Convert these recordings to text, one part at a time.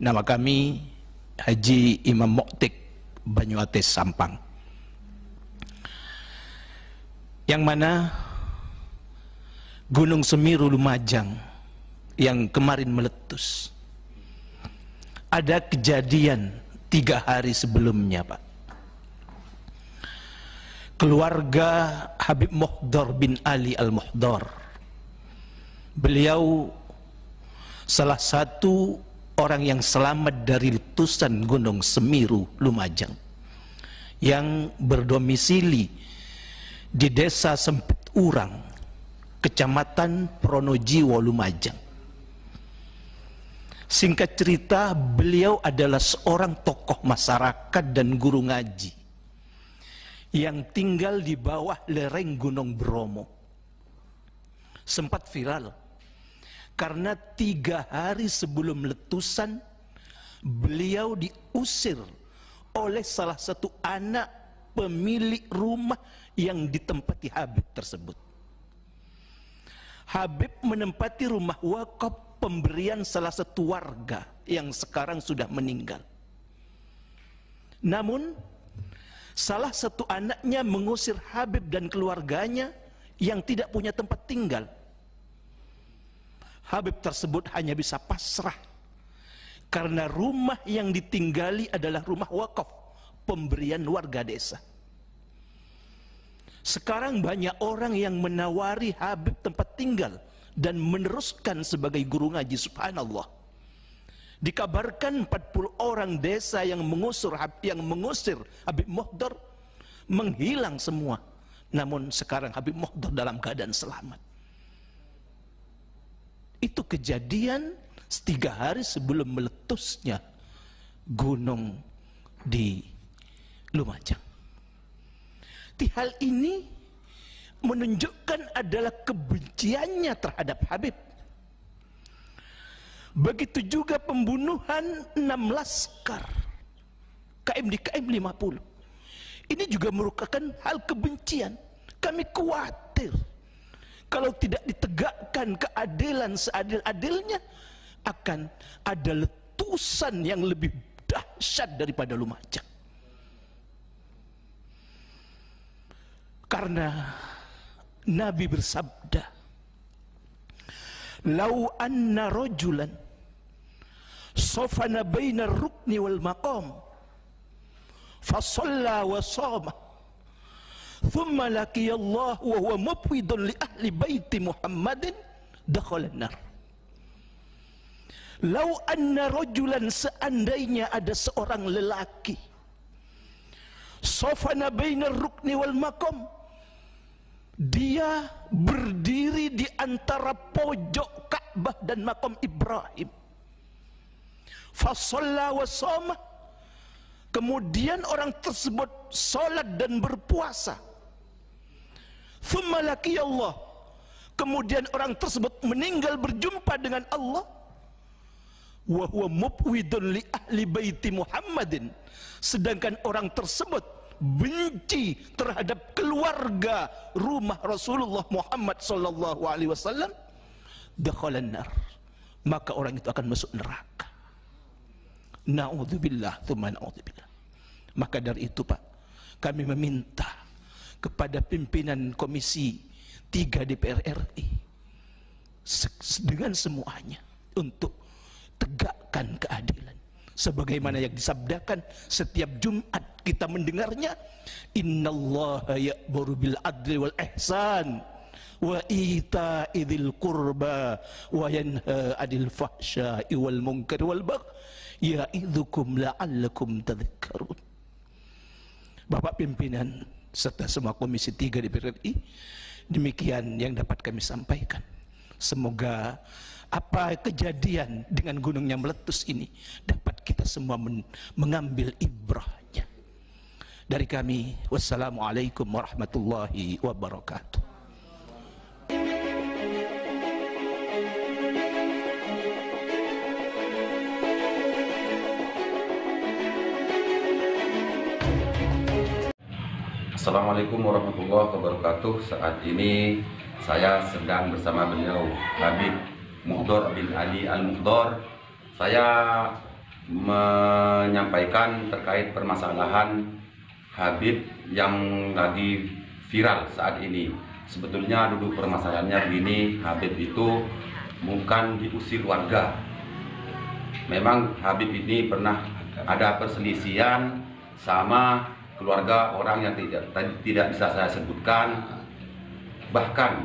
Nama kami Haji Imam Moktik Banyuates Sampang. Yang mana Gunung Semeru Lumajang yang kemarin meletus. Ada kejadian tiga hari sebelumnya Pak. Keluarga Habib Mohdor bin Ali Al-Mohdor. Beliau salah satu orang yang selamat dari letusan Gunung Semiru, Lumajang. Yang berdomisili di desa Sempit Urang, Kecamatan Pronojiwo, Lumajang. Singkat cerita, beliau adalah seorang tokoh masyarakat dan guru ngaji yang tinggal di bawah lereng Gunung Bromo. Sempat viral karena tiga hari sebelum letusan, beliau diusir oleh salah satu anak pemilik rumah yang ditempati Habib tersebut. Habib menempati rumah wakaf pemberian salah satu warga yang sekarang sudah meninggal. Namun, salah satu anaknya mengusir Habib dan keluarganya yang tidak punya tempat tinggal Habib tersebut hanya bisa pasrah karena rumah yang ditinggali adalah rumah wakaf pemberian warga desa sekarang banyak orang yang menawari Habib tempat tinggal dan meneruskan sebagai guru ngaji subhanallah dikabarkan 40 orang desa yang mengusir yang mengusir Habib Mohdor menghilang semua namun sekarang Habib Mohdor dalam keadaan selamat itu kejadian tiga hari sebelum meletusnya gunung di Lumajang. Hal ini menunjukkan adalah kebenciannya terhadap Habib. Begitu juga pembunuhan 6 laskar KM di KM 50. Ini juga merupakan hal kebencian. Kami khawatir kalau tidak ditegakkan keadilan seadil-adilnya akan ada letusan yang lebih dahsyat daripada lumajang karena Nabi bersabda lau anna rajulan sofana baina rukni wal maqam fasalla wa thumma laqiyallah wa huwa mubwidun li ahli baiti Muhammadin dakhala nar Lau anna rajulan seandainya ada seorang lelaki Sofana bainar rukni wal makom Dia berdiri di antara pojok Ka'bah dan makom Ibrahim Fasalla wa somah Kemudian orang tersebut solat dan berpuasa Thumma Allah. Kemudian orang tersebut meninggal berjumpa dengan Allah. Wa huwa mubwidun li ahli baiti Muhammadin. Sedangkan orang tersebut benci terhadap keluarga rumah Rasulullah Muhammad sallallahu alaihi wasallam dakhala nar maka orang itu akan masuk neraka naudzubillah tsumma naudzubillah maka dari itu Pak kami meminta kepada pimpinan Komisi 3 DPR RI dengan semuanya untuk tegakkan keadilan sebagaimana yang disabdakan setiap Jumat kita mendengarnya innallaha ya'muru bil adli wal ihsan wa ita'idil qurba wa yanha 'anil fahsya'i wal munkar wal bagh ya'idzukum la'allakum tadhakkarun Bapak pimpinan serta semua komisi Tiga DPR RI. demikian yang dapat kami sampaikan semoga apa kejadian dengan gunung yang meletus ini dapat kita semua men mengambil ibrahnya dari kami wassalamualaikum warahmatullahi wabarakatuh Assalamualaikum warahmatullahi wabarakatuh. Saat ini saya sedang bersama beliau Habib Muhdor bin Ali Al Muhdor. Saya menyampaikan terkait permasalahan Habib yang lagi viral saat ini. Sebetulnya dulu permasalahannya begini, Habib itu bukan diusir warga. Memang Habib ini pernah ada perselisihan sama keluarga orang yang tidak tidak bisa saya sebutkan bahkan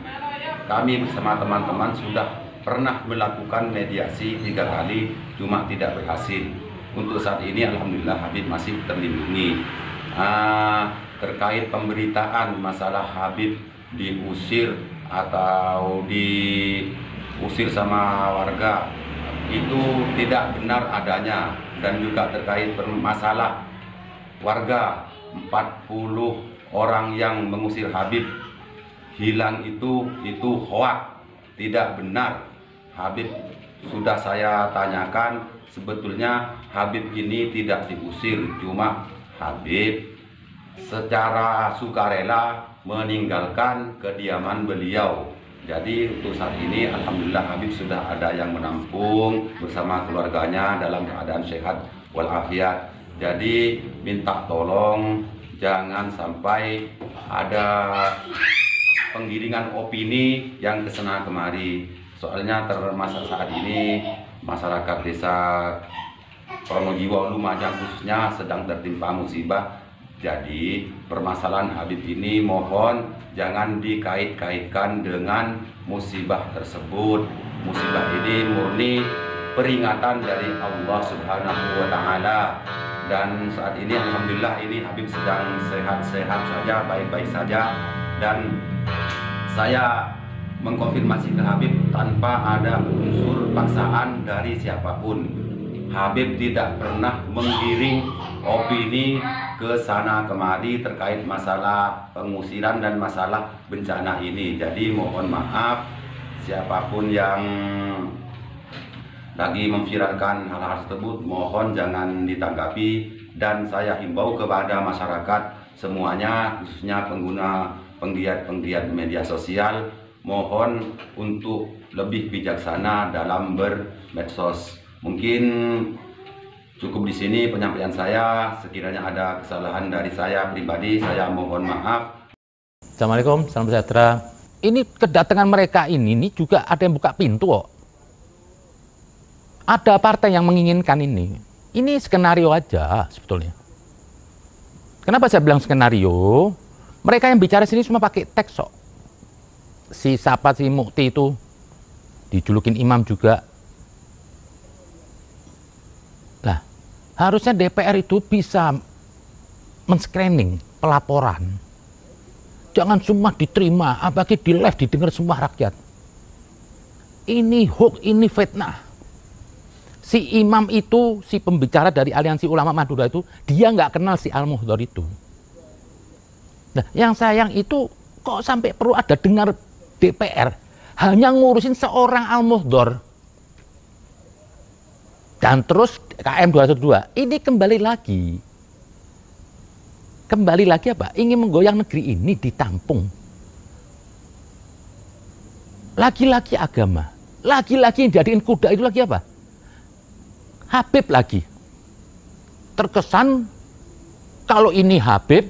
kami bersama teman-teman sudah pernah melakukan mediasi tiga kali cuma tidak berhasil untuk saat ini Alhamdulillah Habib masih terlindungi ah, terkait pemberitaan masalah Habib diusir atau diusir sama warga itu tidak benar adanya dan juga terkait masalah warga 40 orang yang mengusir Habib hilang itu itu hoak tidak benar Habib sudah saya tanyakan sebetulnya Habib ini tidak diusir cuma Habib secara sukarela meninggalkan kediaman beliau jadi untuk saat ini Alhamdulillah Habib sudah ada yang menampung bersama keluarganya dalam keadaan sehat walafiat jadi minta tolong jangan sampai ada penggiringan opini yang kesana kemari. Soalnya termasuk saat ini masyarakat desa Pronojiwo Lumajang khususnya sedang tertimpa musibah. Jadi permasalahan Habib ini mohon jangan dikait-kaitkan dengan musibah tersebut. Musibah ini murni peringatan dari Allah Subhanahu wa taala dan saat ini Alhamdulillah ini Habib sedang sehat-sehat saja baik-baik saja dan saya mengkonfirmasi ke Habib tanpa ada unsur paksaan dari siapapun Habib tidak pernah menggiring opini ke sana kemari terkait masalah pengusiran dan masalah bencana ini jadi mohon maaf siapapun yang lagi memviralkan hal-hal tersebut, mohon jangan ditanggapi dan saya himbau kepada masyarakat semuanya, khususnya pengguna penggiat-penggiat media sosial, mohon untuk lebih bijaksana dalam bermedsos. Mungkin cukup di sini penyampaian saya, sekiranya ada kesalahan dari saya pribadi, saya mohon maaf. Assalamualaikum, salam sejahtera. Ini kedatangan mereka ini, ini juga ada yang buka pintu kok. Ada partai yang menginginkan ini. Ini skenario aja sebetulnya. Kenapa saya bilang skenario? Mereka yang bicara sini cuma pakai teks sok. Si siapa si Mukti itu dijulukin imam juga. Nah, harusnya DPR itu bisa men-screening pelaporan. Jangan semua diterima, apalagi di live didengar semua rakyat. Ini hoax, ini fitnah si imam itu, si pembicara dari aliansi ulama Madura itu, dia nggak kenal si al muhdor itu. Nah, yang sayang itu kok sampai perlu ada dengar DPR hanya ngurusin seorang al muhdor dan terus KM 202 ini kembali lagi kembali lagi apa ingin menggoyang negeri ini ditampung lagi-lagi agama lagi-lagi yang jadiin kuda itu lagi apa Habib lagi. Terkesan kalau ini Habib,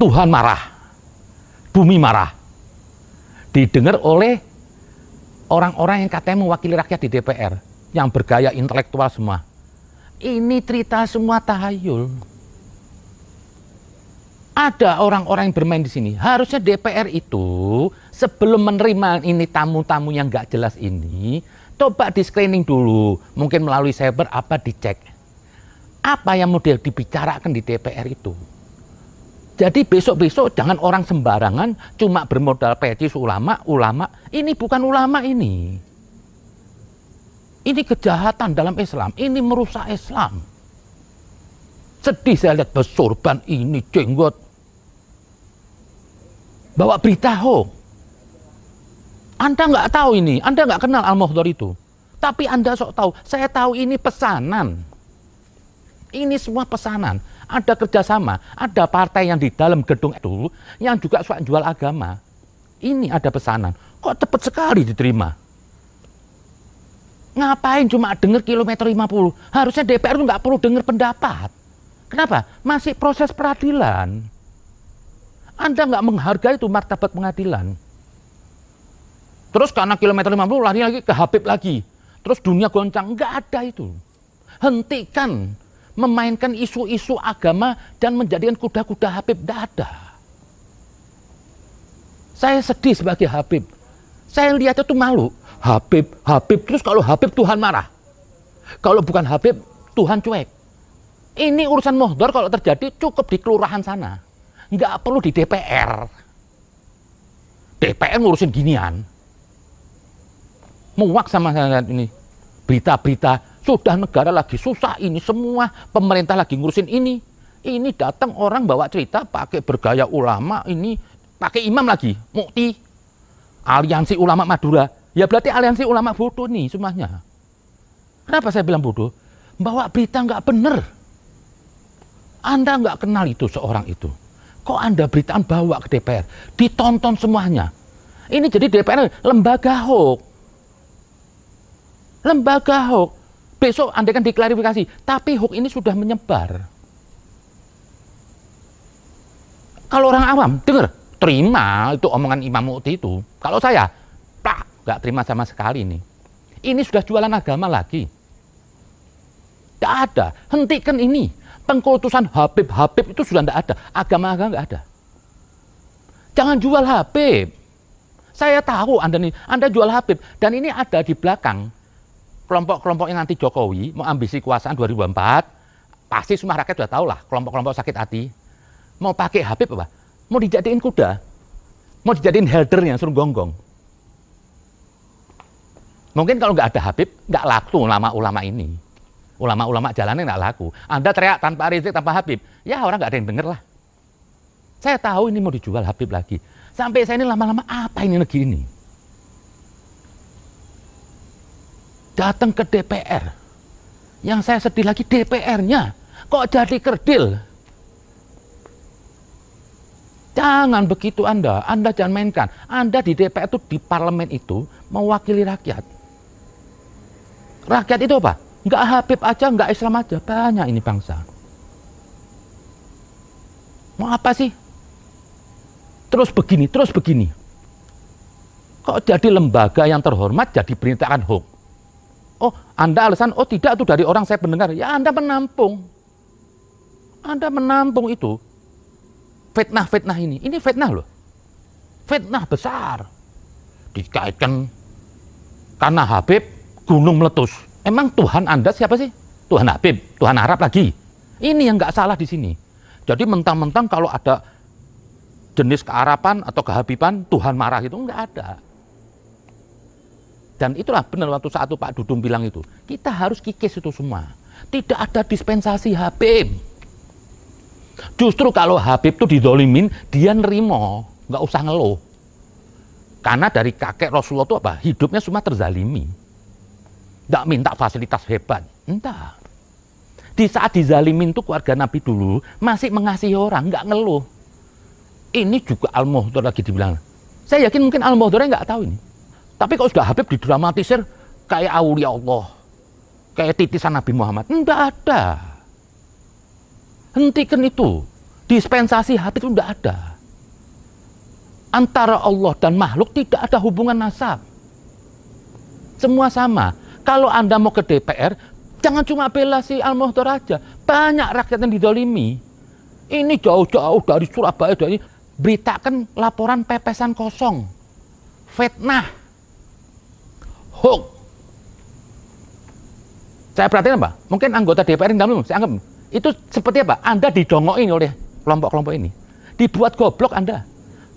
Tuhan marah. Bumi marah. Didengar oleh orang-orang yang katanya mewakili rakyat di DPR. Yang bergaya intelektual semua. Ini cerita semua tahayul. Ada orang-orang yang bermain di sini. Harusnya DPR itu sebelum menerima ini tamu-tamu yang gak jelas ini, Coba di screening dulu, mungkin melalui cyber apa dicek. Apa yang model dibicarakan di DPR itu. Jadi besok-besok jangan orang sembarangan cuma bermodal pecis ulama, ulama. Ini bukan ulama ini. Ini kejahatan dalam Islam. Ini merusak Islam. Sedih saya lihat besorban ini jenggot. Bawa berita hoax. Anda nggak tahu ini, Anda nggak kenal Al-Muhdor itu. Tapi Anda sok tahu, saya tahu ini pesanan. Ini semua pesanan. Ada kerjasama, ada partai yang di dalam gedung itu yang juga suka jual agama. Ini ada pesanan. Kok cepat sekali diterima? Ngapain cuma dengar kilometer 50? Harusnya DPR tuh nggak perlu dengar pendapat. Kenapa? Masih proses peradilan. Anda nggak menghargai itu martabat pengadilan. Terus karena kilometer 50 lari lagi ke Habib lagi. Terus dunia goncang, Enggak ada itu. Hentikan memainkan isu-isu agama dan menjadikan kuda-kuda Habib, tidak ada. Saya sedih sebagai Habib. Saya lihat itu malu. Habib, Habib, terus kalau Habib Tuhan marah. Kalau bukan Habib, Tuhan cuek. Ini urusan mohdor kalau terjadi cukup di kelurahan sana. Enggak perlu di DPR. DPR ngurusin ginian muak sama saat ini berita-berita sudah negara lagi susah ini semua pemerintah lagi ngurusin ini ini datang orang bawa cerita pakai bergaya ulama ini pakai imam lagi mukti aliansi ulama Madura ya berarti aliansi ulama bodoh nih semuanya kenapa saya bilang bodoh bawa berita nggak bener anda nggak kenal itu seorang itu kok anda beritaan bawa ke DPR ditonton semuanya ini jadi DPR lembaga hoax lembaga hoax besok anda kan diklarifikasi tapi hoax ini sudah menyebar kalau orang awam dengar terima itu omongan Imam Mukti itu kalau saya tak nggak terima sama sekali ini ini sudah jualan agama lagi tidak ada hentikan ini pengkultusan Habib-Habib itu sudah tidak ada agama-agama nggak ada jangan jual Habib saya tahu Anda nih, Anda jual Habib dan ini ada di belakang kelompok-kelompok yang anti Jokowi mau ambisi kekuasaan 2004 pasti semua rakyat sudah tahu lah kelompok-kelompok sakit hati mau pakai Habib apa? Mau dijadiin kuda, mau dijadiin yang suruh gonggong. Mungkin kalau nggak ada Habib nggak laku ulama-ulama ini, ulama-ulama jalannya nggak laku. Anda teriak tanpa Rizik tanpa Habib, ya orang nggak ada yang denger lah. Saya tahu ini mau dijual Habib lagi. Sampai saya ini lama-lama apa ini negeri ini? datang ke DPR. Yang saya sedih lagi DPR-nya kok jadi kerdil. Jangan begitu Anda, Anda jangan mainkan. Anda di DPR itu di parlemen itu mewakili rakyat. Rakyat itu apa? Enggak Habib aja, enggak Islam aja. Banyak ini bangsa. Mau apa sih? Terus begini, terus begini. Kok jadi lembaga yang terhormat jadi perintahkan hoax? Oh, Anda alasan, oh tidak itu dari orang saya mendengar, Ya Anda menampung. Anda menampung itu. Fitnah-fitnah ini. Ini fitnah loh. Fitnah besar. Dikaitkan karena Habib gunung meletus. Emang Tuhan Anda siapa sih? Tuhan Habib, Tuhan Arab lagi. Ini yang nggak salah di sini. Jadi mentang-mentang kalau ada jenis kearapan atau kehabiban, Tuhan marah itu nggak ada. Dan itulah benar waktu saat itu Pak Dudung bilang itu. Kita harus kikis itu semua. Tidak ada dispensasi Habib. Justru kalau Habib itu didolimin, dia nerimo. Nggak usah ngeluh. Karena dari kakek Rasulullah itu apa? Hidupnya semua terzalimi. Nggak minta fasilitas hebat. Entah. Di saat dizalimin tuh keluarga Nabi dulu masih mengasihi orang, nggak ngeluh. Ini juga Al-Muhdor lagi dibilang. Saya yakin mungkin Al-Muhdornya nggak tahu ini. Tapi kalau sudah Habib didramatisir kayak aulia Allah, kayak titisan Nabi Muhammad, enggak ada. Hentikan itu. Dispensasi hati itu enggak ada. Antara Allah dan makhluk tidak ada hubungan nasab. Semua sama. Kalau Anda mau ke DPR, jangan cuma bela si al aja. Banyak rakyat yang didolimi. Ini jauh-jauh dari Surabaya, dari beritakan laporan pepesan kosong. Fitnah hoax. Saya perhatikan, apa? Mungkin anggota DPR yang dalam saya anggap itu seperti apa? Anda didongokin oleh kelompok-kelompok ini. Dibuat goblok Anda.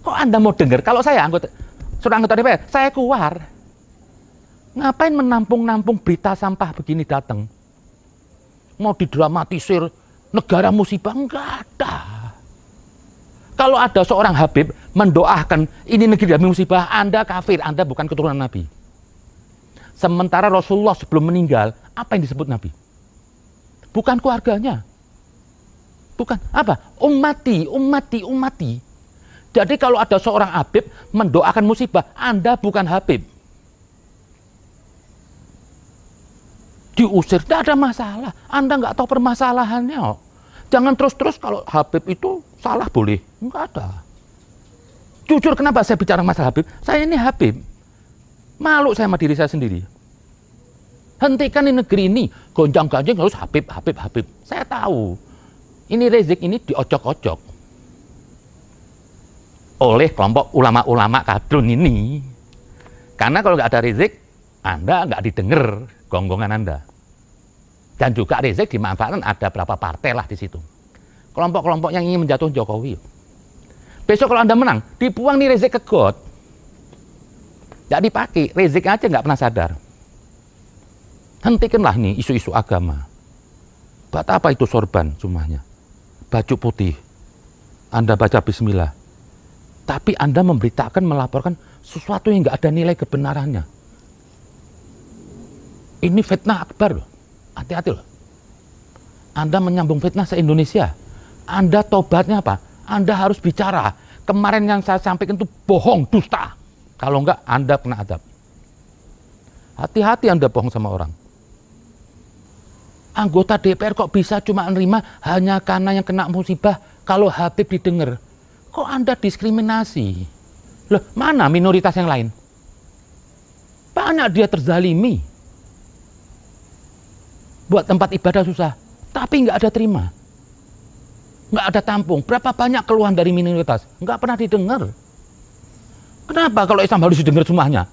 Kok Anda mau dengar? Kalau saya anggota seorang anggota DPR, saya keluar. Ngapain menampung-nampung berita sampah begini datang? Mau didramatisir negara musibah? Enggak ada. Kalau ada seorang Habib mendoakan ini negeri musibah, Anda kafir, Anda bukan keturunan Nabi. Sementara Rasulullah sebelum meninggal, apa yang disebut Nabi? Bukan keluarganya. Bukan. Apa? Umati, umati, umati. Jadi kalau ada seorang Habib mendoakan musibah, Anda bukan Habib. Diusir, tidak ada masalah. Anda nggak tahu permasalahannya. Oh. Jangan terus-terus kalau Habib itu salah boleh. Enggak ada. Jujur kenapa saya bicara masalah Habib? Saya ini Habib. Malu saya sama diri saya sendiri. Hentikan di negeri ini, gonjang-ganjing harus Habib, Habib, Habib. Saya tahu, ini rezeki ini diocok-ocok oleh kelompok ulama-ulama kadrun ini. Karena kalau nggak ada rezeki, Anda nggak didengar gonggongan Anda. Dan juga rezeki dimanfaatkan ada berapa partai lah di situ. Kelompok-kelompok yang ingin menjatuhkan Jokowi. Besok kalau Anda menang, dibuang nih rezeki ke God. Tidak dipakai. Rizik aja nggak pernah sadar. Hentikanlah nih isu-isu agama. Buat apa itu sorban semuanya? Baju putih. Anda baca bismillah. Tapi Anda memberitakan, melaporkan sesuatu yang nggak ada nilai kebenarannya. Ini fitnah akbar loh. Hati-hati loh. Anda menyambung fitnah se-Indonesia. Anda tobatnya apa? Anda harus bicara. Kemarin yang saya sampaikan itu bohong, dusta. Kalau enggak, Anda kena adab. Hati-hati Anda bohong sama orang. Anggota DPR kok bisa cuma nerima hanya karena yang kena musibah kalau Habib didengar. Kok Anda diskriminasi? Loh, mana minoritas yang lain? Banyak dia terzalimi. Buat tempat ibadah susah, tapi nggak ada terima. Nggak ada tampung. Berapa banyak keluhan dari minoritas? Nggak pernah didengar. Kenapa kalau Islam harus didengar semuanya?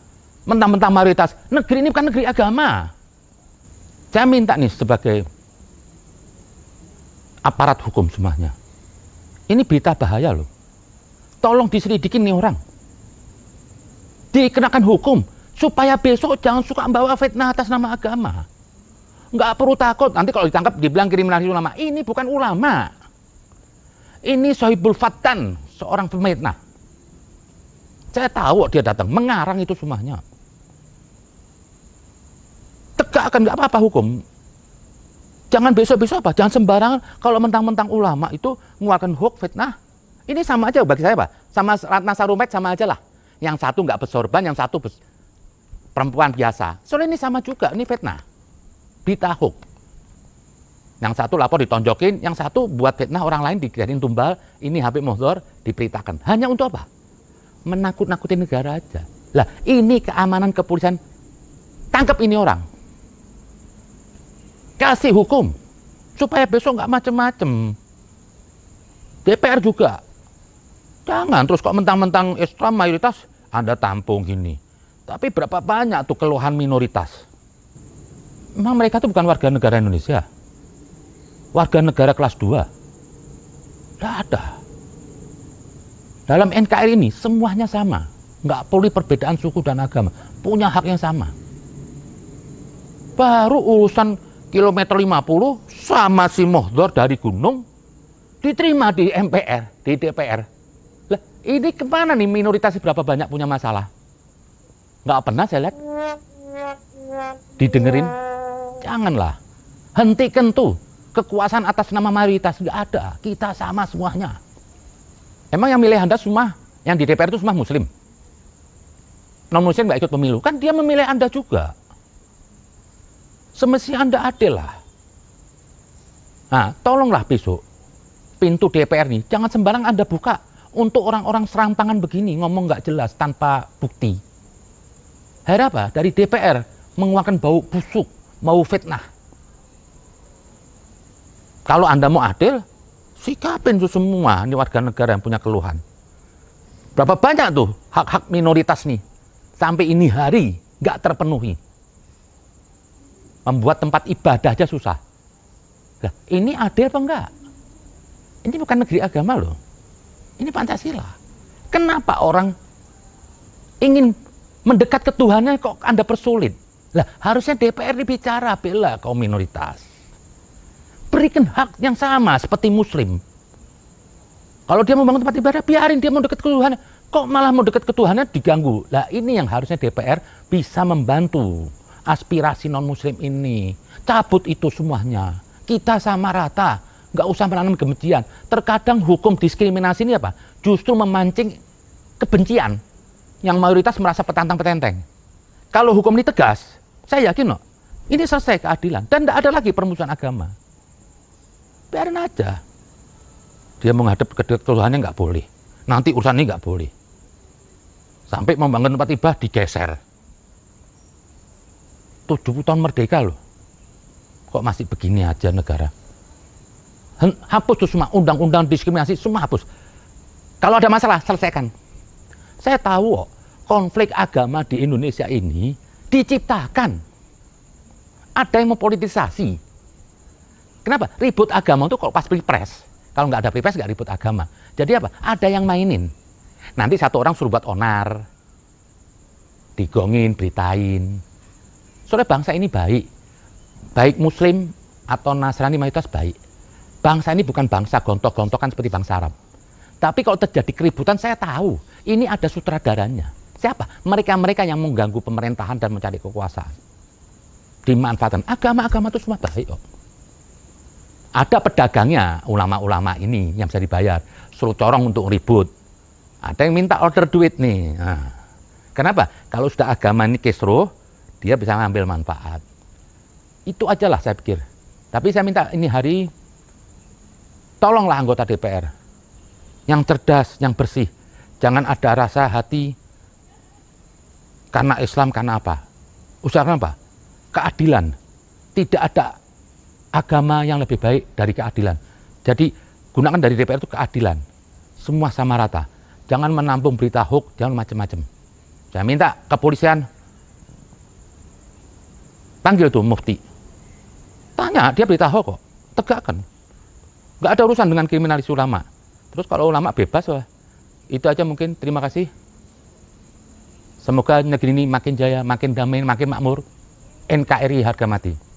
Mentang-mentang mayoritas. Negeri ini bukan negeri agama. Saya minta nih sebagai aparat hukum semuanya. Ini berita bahaya loh. Tolong diselidikin nih orang. Dikenakan hukum. Supaya besok jangan suka membawa fitnah atas nama agama. Enggak perlu takut. Nanti kalau ditangkap dibilang kriminalisasi ulama. Ini bukan ulama. Ini sohibul fatan. Seorang pemfitnah. Saya tahu dia datang, mengarang itu semuanya. Tegakkan nggak apa-apa hukum. Jangan besok-besok apa, jangan sembarangan kalau mentang-mentang ulama itu mengeluarkan hoax fitnah. Ini sama aja bagi saya, Pak. Sama Ratna Sarumpait sama aja lah. Yang satu nggak bersorban, yang satu bes perempuan biasa. Soalnya ini sama juga, ini fitnah. Berita hoax. Yang satu lapor ditonjokin, yang satu buat fitnah orang lain dikirim tumbal, ini Habib Mohdor diberitakan. Hanya untuk apa? menakut-nakuti negara aja. Lah, ini keamanan kepolisian. Tangkap ini orang. Kasih hukum. Supaya besok nggak macem-macem. DPR juga. Jangan terus kok mentang-mentang Islam mayoritas Anda tampung gini. Tapi berapa banyak tuh keluhan minoritas? Memang nah, mereka tuh bukan warga negara Indonesia. Warga negara kelas 2. Tidak ada. Dalam NKRI ini semuanya sama, nggak perlu perbedaan suku dan agama, punya hak yang sama. Baru urusan kilometer 50 sama si Mohdor dari gunung diterima di MPR, di DPR. Lah, ini kemana nih minoritas berapa banyak punya masalah? Nggak pernah saya lihat. Didengerin? Janganlah. Hentikan tuh kekuasaan atas nama mayoritas nggak ada. Kita sama semuanya. Emang yang milih Anda semua, yang di DPR itu semua muslim? Non-muslim nggak ikut pemilu. Kan dia memilih Anda juga. Semestinya Anda adil lah. Nah, tolonglah besok pintu DPR ini jangan sembarang Anda buka untuk orang-orang serampangan begini ngomong nggak jelas tanpa bukti. Harap apa? Dari DPR mengeluarkan bau busuk, mau fitnah. Kalau Anda mau adil, sikapin tuh semua ini warga negara yang punya keluhan. Berapa banyak tuh hak-hak minoritas nih sampai ini hari nggak terpenuhi. Membuat tempat ibadah aja susah. Nah, ini adil apa enggak? Ini bukan negeri agama loh. Ini Pancasila. Kenapa orang ingin mendekat ke Tuhannya kok Anda persulit? Lah, harusnya DPR dibicara bila kaum minoritas berikan hak yang sama seperti muslim. Kalau dia mau bangun tempat ibadah, biarin dia mau dekat ke Tuhan. Kok malah mau dekat ke Tuhan diganggu? Lah ini yang harusnya DPR bisa membantu aspirasi non-muslim ini. Cabut itu semuanya. Kita sama rata, nggak usah menanam kebencian. Terkadang hukum diskriminasi ini apa? Justru memancing kebencian yang mayoritas merasa petantang-petenteng. Kalau hukum ini tegas, saya yakin loh, ini selesai keadilan dan tidak ada lagi permusuhan agama biarin aja. Dia menghadap ke Tuhannya nggak boleh. Nanti urusan ini nggak boleh. Sampai membangun tempat ibadah digeser. 70 tahun merdeka loh. Kok masih begini aja negara? Hapus tuh semua undang-undang diskriminasi, semua hapus. Kalau ada masalah, selesaikan. Saya tahu kok, konflik agama di Indonesia ini diciptakan. Ada yang mempolitisasi, Kenapa? Ribut agama itu kalau pas pilpres. Kalau nggak ada pilpres nggak ribut agama. Jadi apa? Ada yang mainin. Nanti satu orang suruh buat onar, digongin, beritain. Soalnya bangsa ini baik. Baik muslim atau Nasrani mayoritas baik. Bangsa ini bukan bangsa gontok-gontokan seperti bangsa Arab. Tapi kalau terjadi keributan saya tahu, ini ada sutradaranya. Siapa? Mereka-mereka yang mengganggu pemerintahan dan mencari kekuasaan. Dimanfaatkan agama-agama itu semua baik kok. Oh. Ada pedagangnya ulama-ulama ini yang bisa dibayar. Suruh corong untuk ribut. Ada yang minta order duit nih. Nah, kenapa? Kalau sudah agama ini kesro dia bisa ngambil manfaat. Itu ajalah saya pikir. Tapi saya minta ini hari, tolonglah anggota DPR. Yang cerdas, yang bersih. Jangan ada rasa hati karena Islam, karena apa? Usahakan apa? Keadilan. Tidak ada agama yang lebih baik dari keadilan. Jadi gunakan dari DPR itu keadilan. Semua sama rata. Jangan menampung berita hoax, jangan macam-macam. Saya minta kepolisian panggil tuh mufti. Tanya, dia berita hoax kok. Tegakkan. Gak ada urusan dengan kriminalis ulama. Terus kalau ulama bebas, wah. itu aja mungkin. Terima kasih. Semoga negeri ini makin jaya, makin damai, makin makmur. NKRI harga mati.